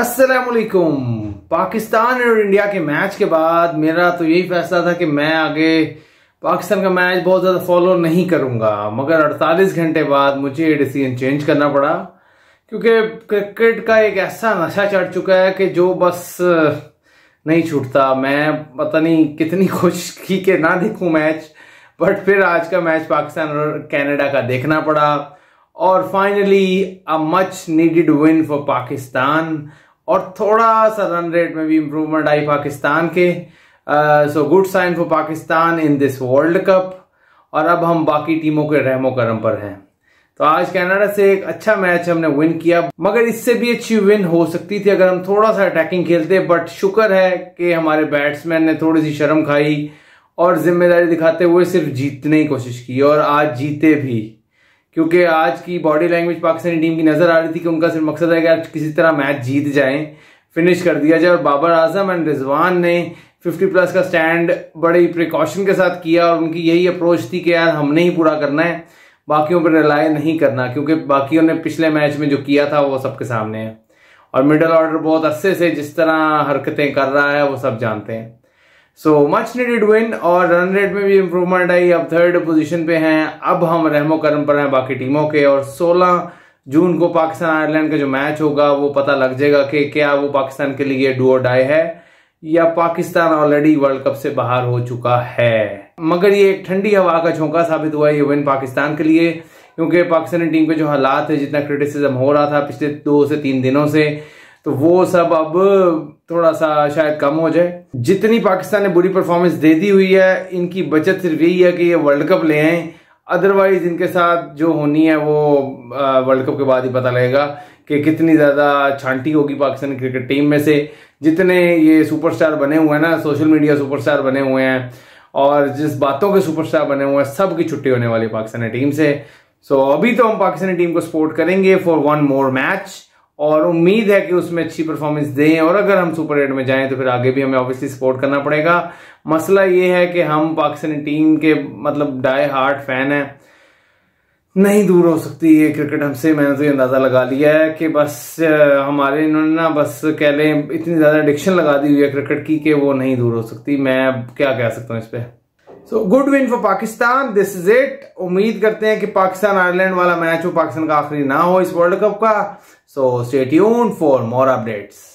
असलकुम पाकिस्तान और इंडिया के मैच के बाद मेरा तो यही फैसला था कि मैं आगे पाकिस्तान का मैच बहुत ज़्यादा फॉलो नहीं करूंगा मगर 48 घंटे बाद मुझे ये डिसीजन चेंज करना पड़ा क्योंकि क्रिकेट का एक ऐसा नशा चढ़ चुका है कि जो बस नहीं छूटता मैं पता नहीं कितनी कोशिश की कि ना देखूं मैच बट फिर आज का मैच पाकिस्तान और कैनेडा का देखना पड़ा और finally a much needed win for Pakistan और थोड़ा सा रन रेट में भी इम्प्रूवमेंट आई पाकिस्तान के so good sign for Pakistan in this world cup और अब हम बाकी टीमों के रहमो करम पर हैं तो आज कनाडा से एक अच्छा मैच हमने विन किया मगर इससे भी अच्छी विन हो सकती थी अगर हम थोड़ा सा अटैकिंग खेलते बट शुक्र है कि हमारे बैट्समैन ने थोड़ी सी शर्म खाई और जिम्मेदारी दिखाते हुए सिर्फ जीतने की कोशिश की और आज जीते भी क्योंकि आज की बॉडी लैंग्वेज पाकिस्तानी टीम की नज़र आ रही थी कि उनका सिर्फ मकसद है कि आज किसी तरह मैच जीत जाए फिनिश कर दिया जाए और बाबर आजम एंड रिजवान ने 50 प्लस का स्टैंड बड़ी प्रिकॉशन के साथ किया और उनकी यही अप्रोच थी कि यार हमने ही पूरा करना है बाकियों पर रिलाय नहीं करना क्योंकि बाकियों ने पिछले मैच में जो किया था वो सबके सामने है और मिडल ऑर्डर बहुत अच्छे से जिस तरह हरकतें कर रहा है वो सब जानते हैं सो मच नीडेड विन और रन रेट में भी इंप्रूवमेंट आई अब थर्ड पोजीशन पे हैं अब हम रहमो करम पर हैं बाकी टीमों के और 16 जून को पाकिस्तान आयरलैंड का जो मैच होगा वो पता लग जाएगा कि क्या वो पाकिस्तान के लिए डू और डाई है या पाकिस्तान ऑलरेडी वर्ल्ड कप से बाहर हो चुका है मगर ये एक ठंडी हवा का झोंका साबित हुआ ये विन पाकिस्तान के लिए क्योंकि पाकिस्तानी टीम के जो हालात है जितना क्रिटिसिज्म हो रहा था पिछले दो से तीन दिनों से तो वो सब अब थोड़ा सा शायद कम हो जाए जितनी पाकिस्तान ने बुरी परफॉर्मेंस दे दी हुई है इनकी बचत सिर्फ यही है कि ये वर्ल्ड कप ले आए अदरवाइज इनके साथ जो होनी है वो वर्ल्ड कप के बाद ही पता लगेगा कि कितनी ज़्यादा छांटी होगी पाकिस्तान क्रिकेट टीम में से जितने ये सुपरस्टार बने हुए हैं ना सोशल मीडिया सुपरस्टार बने हुए हैं और जिस बातों के सुपरस्टार बने हुए हैं सब की छुट्टी होने वाली पाकिस्तानी टीम से सो so, अभी तो हम पाकिस्तानी टीम को सपोर्ट करेंगे फॉर वन मोर मैच और उम्मीद है कि उसमें अच्छी परफॉर्मेंस दें और अगर हम सुपर एट में जाएं तो फिर आगे भी हमें ऑब्वियसली सपोर्ट करना पड़ेगा मसला ये है कि हम पाकिस्तानी टीम के मतलब डाई हार्ट फैन हैं नहीं दूर हो सकती ये क्रिकेट हमसे मैंने तो ये अंदाज़ा लगा लिया है कि बस हमारे इन्होंने ना बस कह लें इतनी ज़्यादा एडिक्शन लगा दी हुई है क्रिकेट की कि वो नहीं दूर हो सकती मैं क्या कह सकता हूँ इस पर so good win for Pakistan this is it उम्मीद करते हैं कि पाकिस्तान आयरलैंड वाला मैच हो पाकिस्तान का आखिरी ना हो इस वर्ल्ड कप का so stay for more updates